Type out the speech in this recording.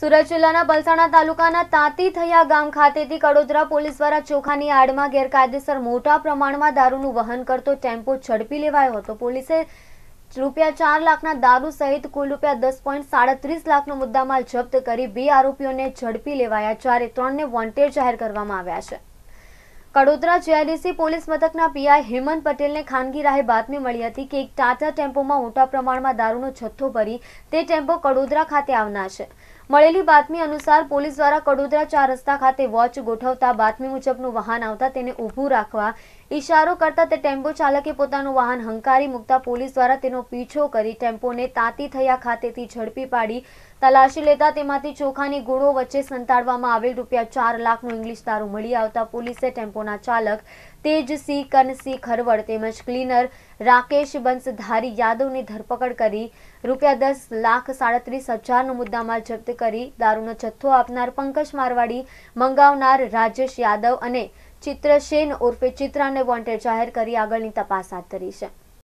સુરત જિલ્લાના પલસાણા તાલુકાના તાતી થયા ગામ ખાતેથી કડોદરા પોલીસ દ્વારા ચોખાની આડમાં ગેરકાયદેસર મોટા પ્રમાણમાં દારૂનું વહન કરતો ટેમ્પો ઝડપી લેવાયો હતો પોલીસે રૂપિયા ચાર લાખના દારૂ સહિત કુલ રૂપિયા દસ પોઈન્ટ સાડત્રીસ લાખનો મુદ્દામાલ જપ્ત કરી બે આરોપીઓને ઝડપી લેવાયા જ્યારે ત્રણને વોન્ટેડ જાહેર કરવામાં આવ્યા છે કડોદરા જીઆઈડીસી પોલીસ મથકના પીઆઈ હેમંત પટેલને ખાનગી રાહે બાતમી મળી હતી કે એક ટાટા ટેમ્પોમાં મોટા પ્રમાણમાં દારૂનો જથ્થો ભરી તે ટેમ્પો કડોદરા ખાતે આવનાર છે મળેલી બાતમી અનુસાર પોલીસ દ્વારા કડોદરા ચાર રસ્તા ખાતે વોચ ગોઠવતા બાતમી મુજબનું વાહન આવતા તેને ઊભું રાખવા ઇશારો કરતા તે ટેમ્પો ચાલકે પોતાનું વાહન હંકારી મૂકતા પોલીસ દ્વારા તેનો પીછો કરી ટેમ્પોને તાતી થયા ખાતેથી ઝડપી પાડી તલાશી લેતા તેમાંથી ચોખાની ગોળો વચ્ચે સંતાડવામાં આવેલ રૂપિયા ચાર લાખનું ઇંગ્લિશ દારૂ મળી આવતા પોલીસે ટેમ્પોના ચાલક તેજસિંહ કનસિંહ ખરવડ તેમજ ક્લીનર રાકેશ બંસધારી યાદવની ધરપકડ કરી રૂપિયા દસ લાખ સાડત્રીસ હજારનો મુદ્દામાલ જપ્ત કરી દારૂનો જથ્થો આપનાર પંકજ મારવાડી મંગાવનાર રાજેશ યાદવ અને ચિત્રસેન ઉર્ફે ચિત્રાને વોન્ટેડ જાહેર કરી આગળની તપાસ હાથ ધરી છે